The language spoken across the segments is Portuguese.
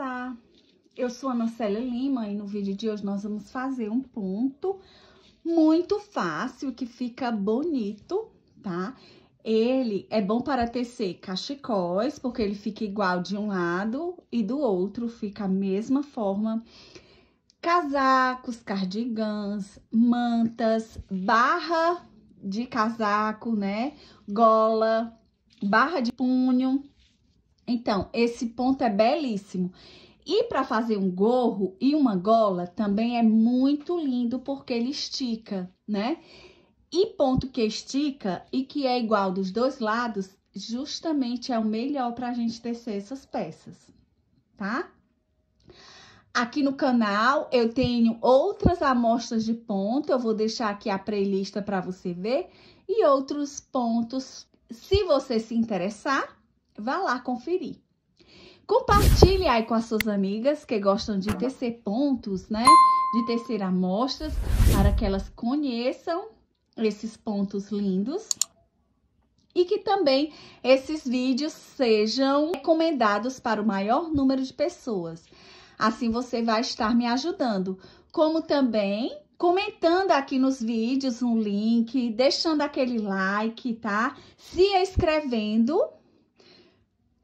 Olá, eu sou a Ana Lima e no vídeo de hoje nós vamos fazer um ponto muito fácil que fica bonito, tá? Ele é bom para tecer cachecóis, porque ele fica igual de um lado e do outro fica a mesma forma. Casacos, cardigans, mantas, barra de casaco, né? Gola, barra de punho, então, esse ponto é belíssimo. E para fazer um gorro e uma gola também é muito lindo porque ele estica, né? E ponto que estica e que é igual dos dois lados, justamente é o melhor para a gente tecer essas peças, tá? Aqui no canal eu tenho outras amostras de ponto, eu vou deixar aqui a playlist para você ver e outros pontos, se você se interessar, Vá lá conferir. Compartilhe aí com as suas amigas que gostam de tecer pontos, né? De tecer amostras para que elas conheçam esses pontos lindos e que também esses vídeos sejam recomendados para o maior número de pessoas. Assim você vai estar me ajudando, como também comentando aqui nos vídeos um link, deixando aquele like, tá? Se inscrevendo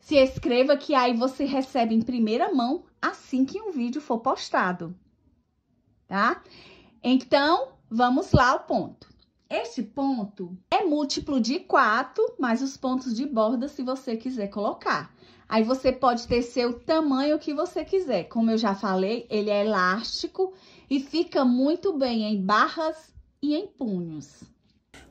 se inscreva que aí você recebe em primeira mão assim que um vídeo for postado, tá? Então, vamos lá ao ponto. Este ponto é múltiplo de 4, mais os pontos de borda se você quiser colocar. Aí você pode tecer o tamanho que você quiser. Como eu já falei, ele é elástico e fica muito bem em barras e em punhos.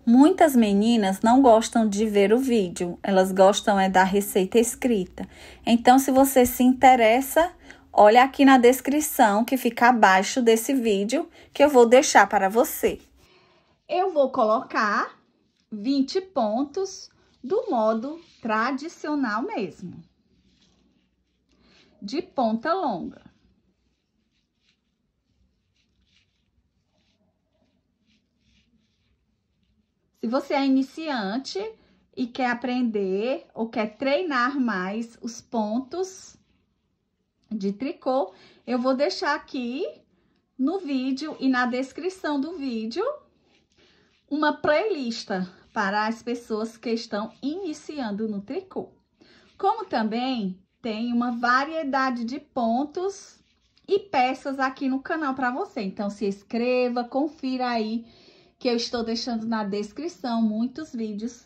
Muitas meninas não gostam de ver o vídeo, elas gostam é da receita escrita. Então, se você se interessa, olha aqui na descrição que fica abaixo desse vídeo que eu vou deixar para você. Eu vou colocar 20 pontos do modo tradicional mesmo, de ponta longa. Se você é iniciante e quer aprender ou quer treinar mais os pontos de tricô, eu vou deixar aqui no vídeo e na descrição do vídeo uma playlist para as pessoas que estão iniciando no tricô. Como também tem uma variedade de pontos e peças aqui no canal para você. Então, se inscreva, confira aí que eu estou deixando na descrição muitos vídeos.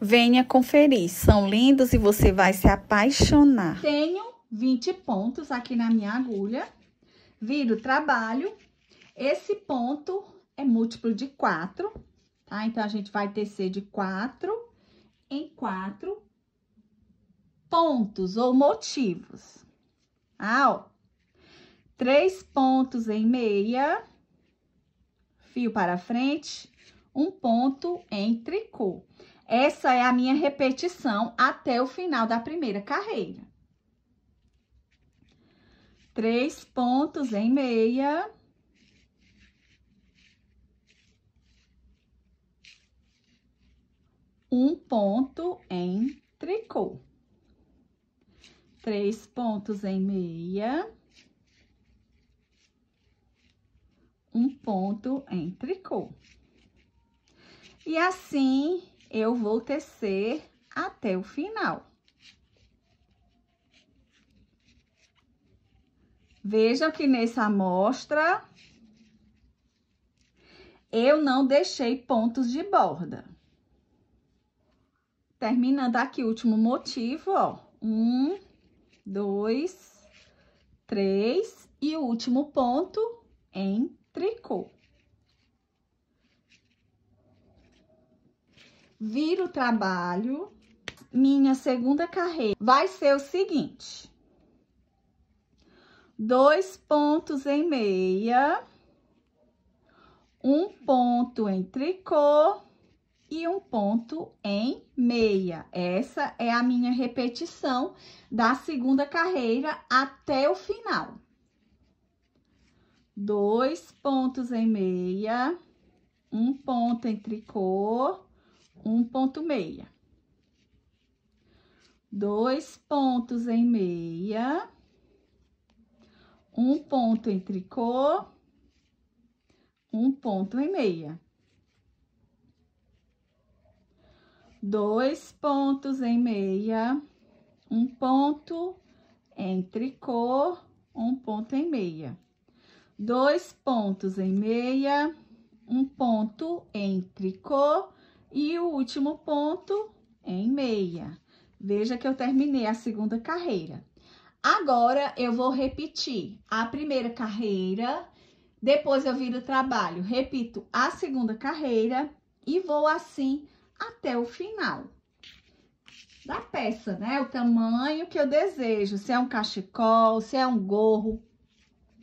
Venha conferir, são lindos e você vai se apaixonar. Tenho 20 pontos aqui na minha agulha, viro trabalho, esse ponto é múltiplo de 4, tá? Então, a gente vai tecer de 4 em 4 pontos ou motivos. Ah, ó. Três pontos em meia fio para frente, um ponto em tricô. Essa é a minha repetição até o final da primeira carreira. Três pontos em meia. Um ponto em tricô. Três pontos em meia. um ponto em tricô. E assim, eu vou tecer até o final. Vejam que nessa amostra, eu não deixei pontos de borda. Terminando aqui o último motivo, ó. Um, dois, três e o último ponto em tricô. Vira o trabalho. Minha segunda carreira vai ser o seguinte. Dois pontos em meia. Um ponto em tricô e um ponto em meia. Essa é a minha repetição da segunda carreira até o final dois pontos em meia, um ponto em tricô, um ponto meia. Dois pontos em meia, um ponto em tricô, um ponto em meia. Dois pontos em meia, um ponto em tricô, um ponto em meia dois pontos em meia, um ponto em tricô e o último ponto em meia. Veja que eu terminei a segunda carreira. Agora, eu vou repetir a primeira carreira, depois eu viro o trabalho, repito a segunda carreira e vou assim até o final da peça, né? O tamanho que eu desejo, se é um cachecol, se é um gorro,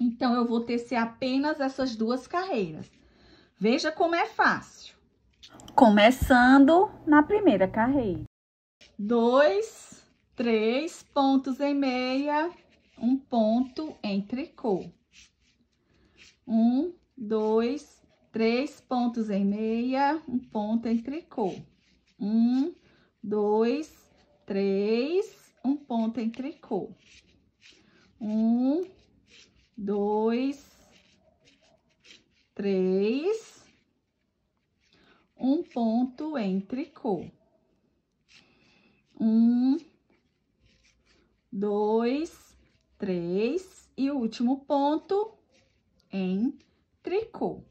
então, eu vou tecer apenas essas duas carreiras. Veja como é fácil. Começando na primeira carreira. Dois, três pontos em meia, um ponto em tricô. Um, dois, três pontos em meia, um ponto em tricô. Um, dois, três, um ponto em tricô. Um, dois, três, um ponto em tricô. Um, dois, três e o último ponto em tricô.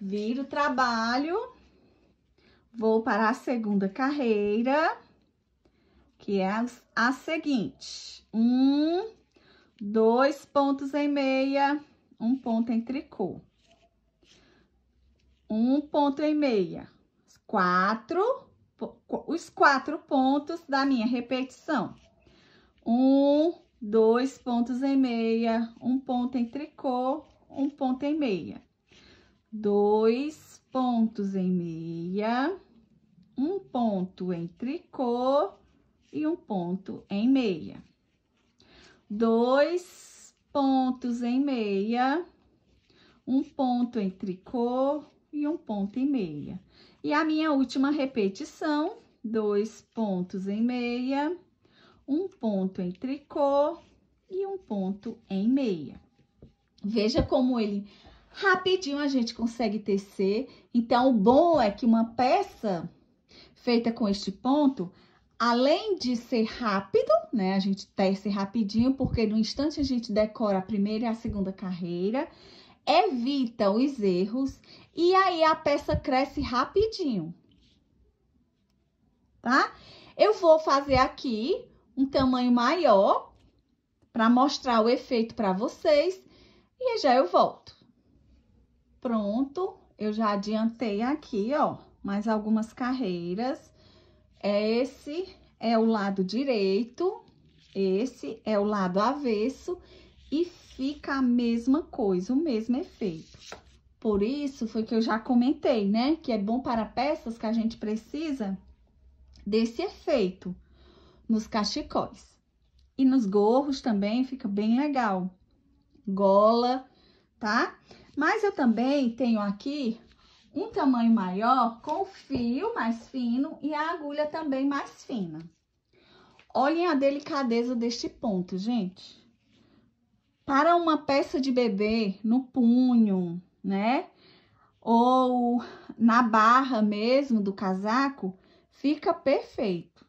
Viro o trabalho, vou para a segunda carreira, que é a, a seguinte. Um, dois pontos em meia, um ponto em tricô. Um ponto em meia, quatro, os quatro pontos da minha repetição. Um, dois pontos em meia, um ponto em tricô, um ponto em meia. Dois pontos em meia, um ponto em tricô e um ponto em meia dois pontos em meia, um ponto em tricô e um ponto em meia. E a minha última repetição, dois pontos em meia, um ponto em tricô e um ponto em meia. Veja como ele rapidinho a gente consegue tecer. Então, o bom é que uma peça feita com este ponto, além de ser rápido, né? A gente tece rapidinho, porque no instante a gente decora a primeira e a segunda carreira, evita os erros e aí a peça cresce rapidinho, tá? Eu vou fazer aqui um tamanho maior para mostrar o efeito para vocês e já eu volto. Pronto, eu já adiantei aqui, ó, mais algumas carreiras é esse é o lado direito, esse é o lado avesso e fica a mesma coisa, o mesmo efeito. Por isso, foi que eu já comentei, né? Que é bom para peças que a gente precisa desse efeito nos cachecóis. E nos gorros também fica bem legal. Gola, tá? Mas eu também tenho aqui um tamanho maior com fio mais fino e a agulha também mais fina. Olhem a delicadeza deste ponto, gente. Para uma peça de bebê no punho, né? Ou na barra mesmo do casaco, fica perfeito,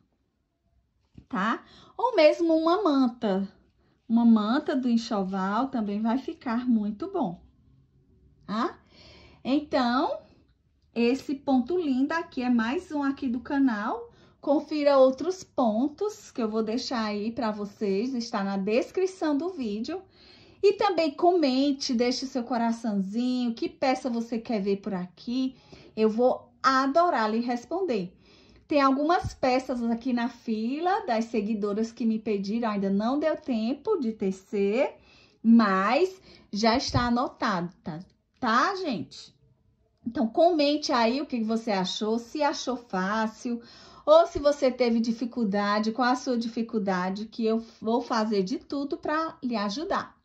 tá? Ou mesmo uma manta. Uma manta do enxoval também vai ficar muito bom, tá? Então, esse ponto linda aqui é mais um aqui do canal. Confira outros pontos que eu vou deixar aí para vocês, está na descrição do vídeo. E também comente, deixe seu coraçãozinho, que peça você quer ver por aqui. Eu vou adorar lhe responder. Tem algumas peças aqui na fila das seguidoras que me pediram, ainda não deu tempo de tecer, mas já está anotado, tá, tá gente? Então, comente aí o que você achou, se achou fácil ou se você teve dificuldade, qual a sua dificuldade, que eu vou fazer de tudo para lhe ajudar.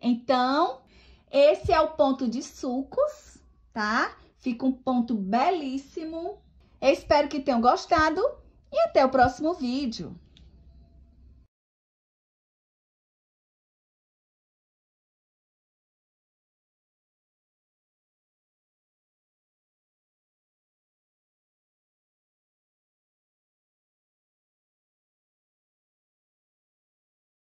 Então, esse é o ponto de sucos, tá? Fica um ponto belíssimo. Eu espero que tenham gostado e até o próximo vídeo.